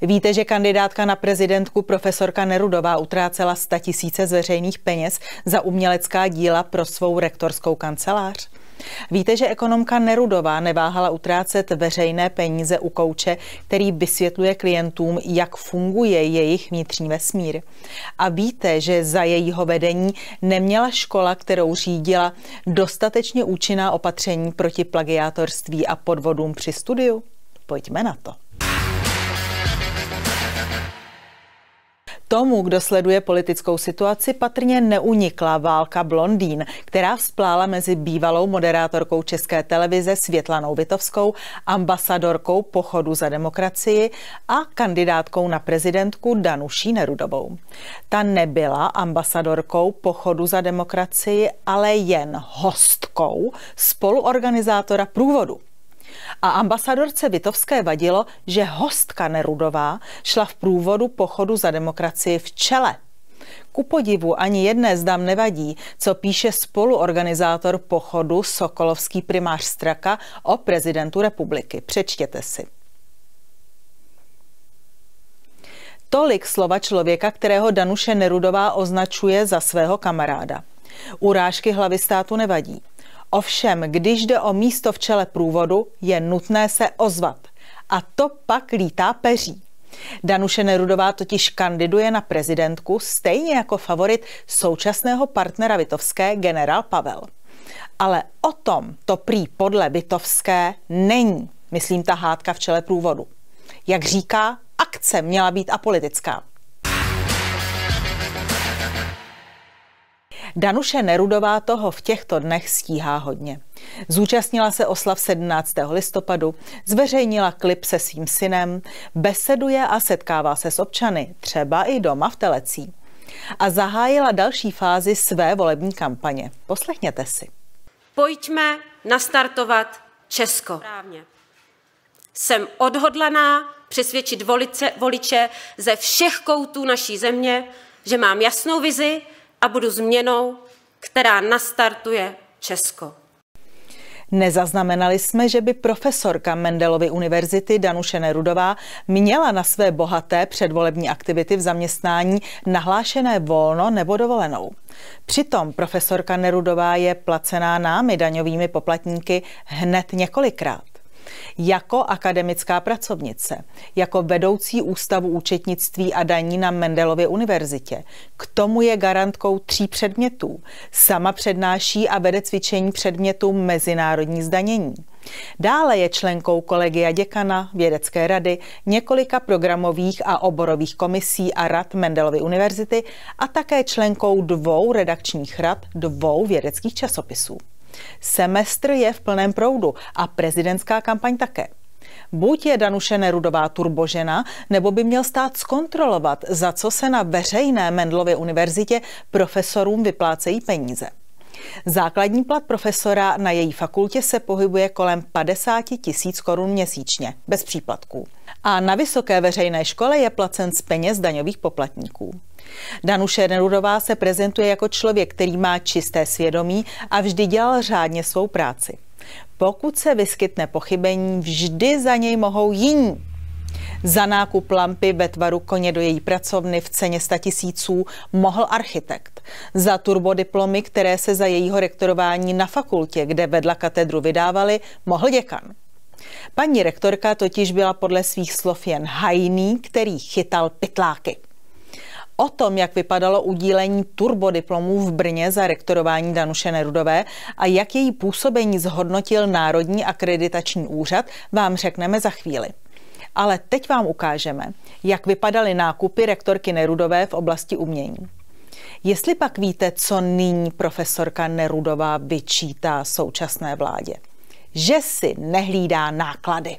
Víte, že kandidátka na prezidentku profesorka Nerudová utrácela 100 tisíce z veřejných peněz za umělecká díla pro svou rektorskou kancelář? Víte, že ekonomka Nerudová neváhala utrácet veřejné peníze u kouče, který vysvětluje klientům, jak funguje jejich vnitřní vesmír. A víte, že za jejího vedení neměla škola, kterou řídila, dostatečně účinná opatření proti plagiátorství a podvodům při studiu? Pojďme na to. Tomu, kdo sleduje politickou situaci, patrně neunikla válka blondýn, která splála mezi bývalou moderátorkou České televize Světlanou Vitovskou, ambasadorkou Pochodu za demokracii a kandidátkou na prezidentku Danuší Nerudovou. Ta nebyla ambasadorkou Pochodu za demokracii, ale jen hostkou spoluorganizátora průvodu. A ambasadorce Vitovské vadilo, že hostka Nerudová šla v průvodu pochodu za demokracii v čele. Ku podivu ani jedné dám nevadí, co píše spoluorganizátor pochodu Sokolovský primář Straka o prezidentu republiky. Přečtěte si. Tolik slova člověka, kterého Danuše Nerudová označuje za svého kamaráda. Urážky hlavy státu nevadí. Ovšem, když jde o místo v čele průvodu, je nutné se ozvat. A to pak lítá peří. Danuše Nerudová totiž kandiduje na prezidentku stejně jako favorit současného partnera Vitovské generál Pavel. Ale o tom to prý podle Vitovské není, myslím ta hádka v čele průvodu. Jak říká, akce měla být apolitická. Danuše Nerudová toho v těchto dnech stíhá hodně. Zúčastnila se oslav 17. listopadu, zveřejnila klip se svým synem, beseduje a setkává se s občany, třeba i doma v Telecí. A zahájila další fázi své volební kampaně. Poslechněte si. Pojďme nastartovat Česko. Právně. Jsem odhodlaná přesvědčit volice, voliče ze všech koutů naší země, že mám jasnou vizi a budu změnou, která nastartuje Česko. Nezaznamenali jsme, že by profesorka Mendelovy univerzity Danuše Nerudová měla na své bohaté předvolební aktivity v zaměstnání nahlášené volno nebo dovolenou. Přitom profesorka Nerudová je placená námi daňovými poplatníky hned několikrát. Jako akademická pracovnice, jako vedoucí ústavu účetnictví a daní na Mendelově univerzitě. K tomu je garantkou tří předmětů. Sama přednáší a vede cvičení předmětu mezinárodní zdanění. Dále je členkou kolegia děkana, vědecké rady, několika programových a oborových komisí a rad Mendelovy univerzity a také členkou dvou redakčních rad dvou vědeckých časopisů. Semestr je v plném proudu a prezidentská kampaň také. Buď je Danuše Nerudová turbožena, nebo by měl stát zkontrolovat, za co se na veřejné Mendlově univerzitě profesorům vyplácejí peníze. Základní plat profesora na její fakultě se pohybuje kolem 50 tisíc korun měsíčně, bez příplatků. A na vysoké veřejné škole je placen z peněz daňových poplatníků. Danuše Nerudová se prezentuje jako člověk, který má čisté svědomí a vždy dělal řádně svou práci. Pokud se vyskytne pochybení, vždy za něj mohou jiní. Za nákup lampy ve tvaru koně do její pracovny v ceně 100 tisíců mohl architekt. Za turbodiplomy, které se za jejího rektorování na fakultě, kde vedla katedru, vydávali, mohl děkan. Paní rektorka totiž byla podle svých slov jen hajný, který chytal pytláky o tom, jak vypadalo udílení turbodiplomů v Brně za rektorování Danuše Nerudové a jak její působení zhodnotil Národní akreditační úřad, vám řekneme za chvíli. Ale teď vám ukážeme, jak vypadaly nákupy rektorky Nerudové v oblasti umění. Jestli pak víte, co nyní profesorka Nerudová vyčítá současné vládě? Že si nehlídá náklady.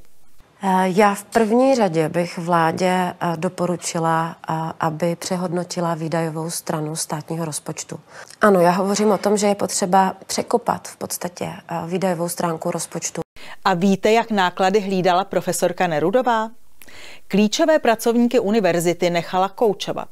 Eh, já v první řadě bych vládě eh, doporučila, eh, aby přehodnotila výdajovou stranu státního rozpočtu. Ano, já hovořím o tom, že je potřeba překopat v podstatě výdajovou stránku rozpočtu. A víte, jak náklady hlídala profesorka Nerudová? Klíčové pracovníky univerzity nechala koučovat.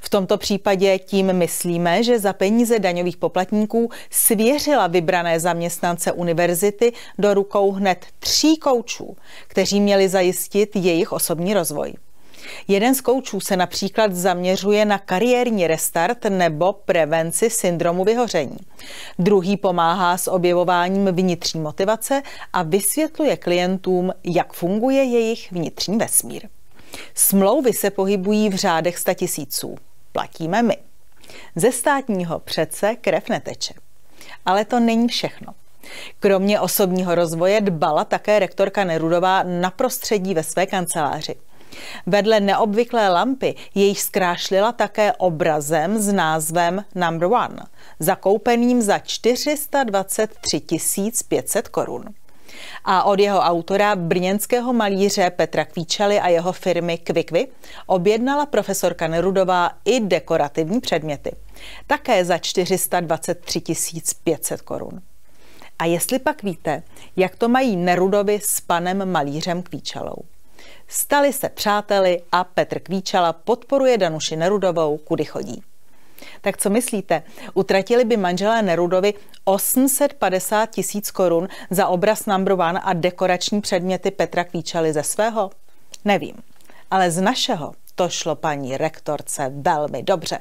V tomto případě tím myslíme, že za peníze daňových poplatníků svěřila vybrané zaměstnance univerzity do rukou hned tří koučů, kteří měli zajistit jejich osobní rozvoj. Jeden z koučů se například zaměřuje na kariérní restart nebo prevenci syndromu vyhoření. Druhý pomáhá s objevováním vnitřní motivace a vysvětluje klientům, jak funguje jejich vnitřní vesmír. Smlouvy se pohybují v řádech sta tisíců. Platíme my. Ze státního přece krev neteče. Ale to není všechno. Kromě osobního rozvoje dbala také rektorka Nerudová na prostředí ve své kanceláři. Vedle neobvyklé lampy jej zkrášlila také obrazem s názvem Number One, zakoupeným za 423 500 korun a od jeho autora, brněnského malíře Petra Kvíčely a jeho firmy Kvikvy, objednala profesorka Nerudová i dekorativní předměty. Také za 423 500 korun. A jestli pak víte, jak to mají Nerudovi s panem malířem Kvíčalou? Stali se přáteli a Petr Kvíčala podporuje Danuši Nerudovou, kudy chodí. Tak co myslíte? Utratili by manželé Nerudovi 850 tisíc korun za obraz number one a dekorační předměty Petra Kvíčely ze svého? Nevím. Ale z našeho to šlo paní rektorce velmi dobře.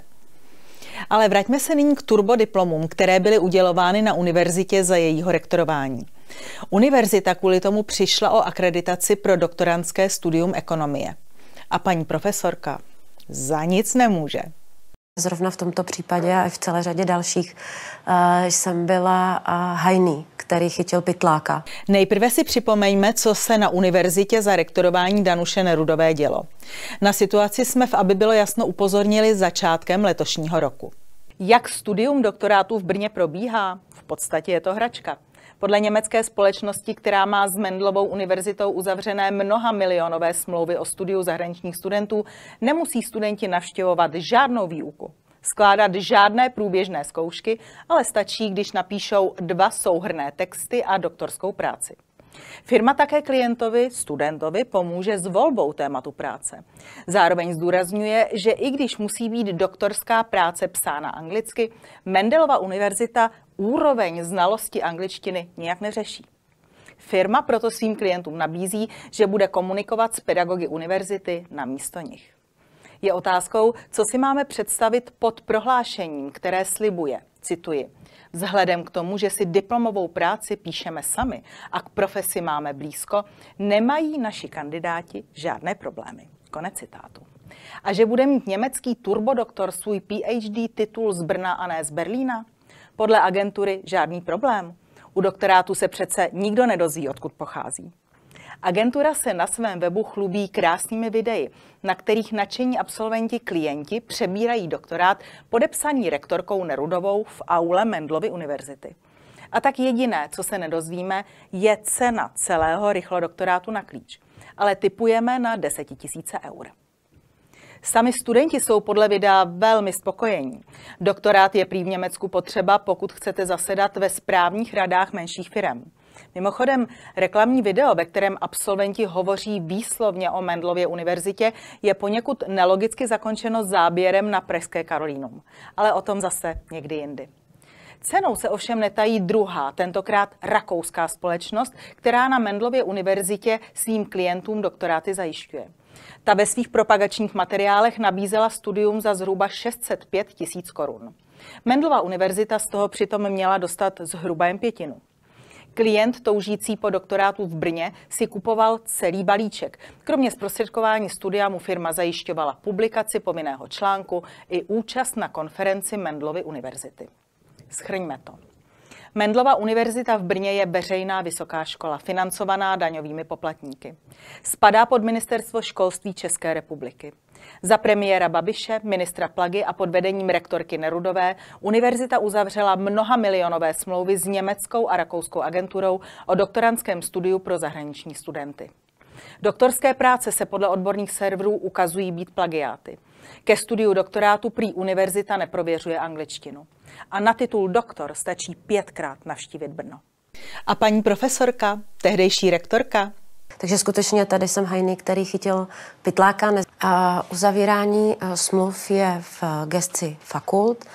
Ale vraťme se nyní k turbodiplomům, které byly udělovány na univerzitě za jejího rektorování. Univerzita kvůli tomu přišla o akreditaci pro doktorantské studium ekonomie. A paní profesorka za nic nemůže. Zrovna v tomto případě a i v celé řadě dalších eh, jsem byla eh, hajný, který chytil pytláka. Nejprve si připomeňme, co se na univerzitě za rektorování Danuše Nerudové dělo. Na situaci jsme v Aby bylo jasno upozornili začátkem letošního roku. Jak studium doktorátu v Brně probíhá? V podstatě je to hračka. Podle německé společnosti, která má s Mendlovou univerzitou uzavřené mnoha milionové smlouvy o studiu zahraničních studentů, nemusí studenti navštěvovat žádnou výuku skládat žádné průběžné zkoušky, ale stačí, když napíšou dva souhrné texty a doktorskou práci. Firma také klientovi, studentovi, pomůže s volbou tématu práce. Zároveň zdůrazňuje, že i když musí být doktorská práce psána anglicky, Mendelova univerzita úroveň znalosti angličtiny nijak neřeší. Firma proto svým klientům nabízí, že bude komunikovat s pedagogy univerzity na místo nich. Je otázkou, co si máme představit pod prohlášením, které slibuje. Cituji. Vzhledem k tomu, že si diplomovou práci píšeme sami a k profesi máme blízko, nemají naši kandidáti žádné problémy. Konec citátu. A že bude mít německý turbodoktor svůj PhD titul z Brna a ne z Berlína? Podle agentury žádný problém. U doktorátu se přece nikdo nedozví, odkud pochází. Agentura se na svém webu chlubí krásnými videi, na kterých nadšení absolventi klienti přebírají doktorát podepsaný rektorkou Nerudovou v aule Mendlovy univerzity. A tak jediné, co se nedozvíme, je cena celého rychlodoktorátu na klíč. Ale typujeme na 10 000 eur. Sami studenti jsou podle videa velmi spokojení. Doktorát je prý v Německu potřeba, pokud chcete zasedat ve správních radách menších firm. Mimochodem, reklamní video, ve kterém absolventi hovoří výslovně o Mendlově univerzitě, je poněkud nelogicky zakončeno záběrem na Pražské Karolínum. Ale o tom zase někdy jindy. Cenou se ovšem netají druhá, tentokrát rakouská společnost, která na Mendlově univerzitě svým klientům doktoráty zajišťuje. Ta ve svých propagačních materiálech nabízela studium za zhruba 605 tisíc korun. Mendlova univerzita z toho přitom měla dostat zhruba jen pětinu. Klient toužící po doktorátu v Brně si kupoval celý balíček. Kromě zprostředkování studia mu firma zajišťovala publikaci povinného článku i účast na konferenci Mendlovy univerzity. Schrňme to. Mendlova univerzita v Brně je veřejná vysoká škola, financovaná daňovými poplatníky. Spadá pod Ministerstvo školství České republiky. Za premiéra Babiše, ministra Plagy a pod vedením rektorky Nerudové univerzita uzavřela mnoha milionové smlouvy s německou a rakouskou agenturou o doktorantském studiu pro zahraniční studenty. Doktorské práce se podle odborných serverů ukazují být plagiáty. Ke studiu doktorátu prý univerzita neprověřuje angličtinu. A na titul doktor stačí pětkrát navštívit Brno. A paní profesorka, tehdejší rektorka, takže skutečně tady jsem hajný, který chytil pytláka. A uzavírání eh, smluv je v eh, gesci fakult.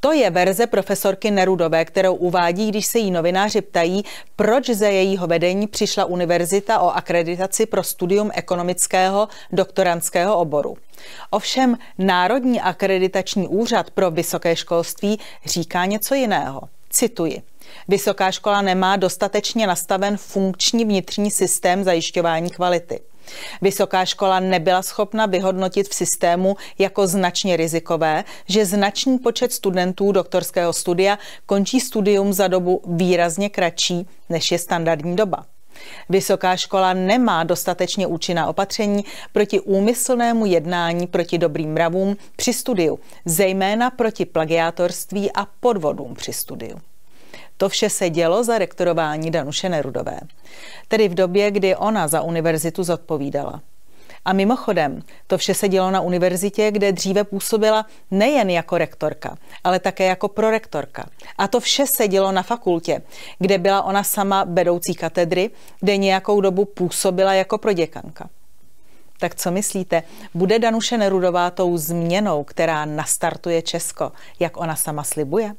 To je verze profesorky Nerudové, kterou uvádí, když se jí novináři ptají, proč ze jejího vedení přišla univerzita o akreditaci pro studium ekonomického doktorantského oboru. Ovšem Národní akreditační úřad pro vysoké školství říká něco jiného. Cituji. Vysoká škola nemá dostatečně nastaven funkční vnitřní systém zajišťování kvality. Vysoká škola nebyla schopna vyhodnotit v systému jako značně rizikové, že značný počet studentů doktorského studia končí studium za dobu výrazně kratší, než je standardní doba. Vysoká škola nemá dostatečně účinná opatření proti úmyslnému jednání proti dobrým mravům při studiu, zejména proti plagiátorství a podvodům při studiu. To vše se dělo za rektorování Danuše Nerudové, tedy v době, kdy ona za univerzitu zodpovídala. A mimochodem, to vše se dělo na univerzitě, kde dříve působila nejen jako rektorka, ale také jako prorektorka. A to vše se dělo na fakultě, kde byla ona sama vedoucí katedry, kde nějakou dobu působila jako proděkanka. Tak co myslíte, bude Danuše Nerudová tou změnou, která nastartuje Česko, jak ona sama slibuje?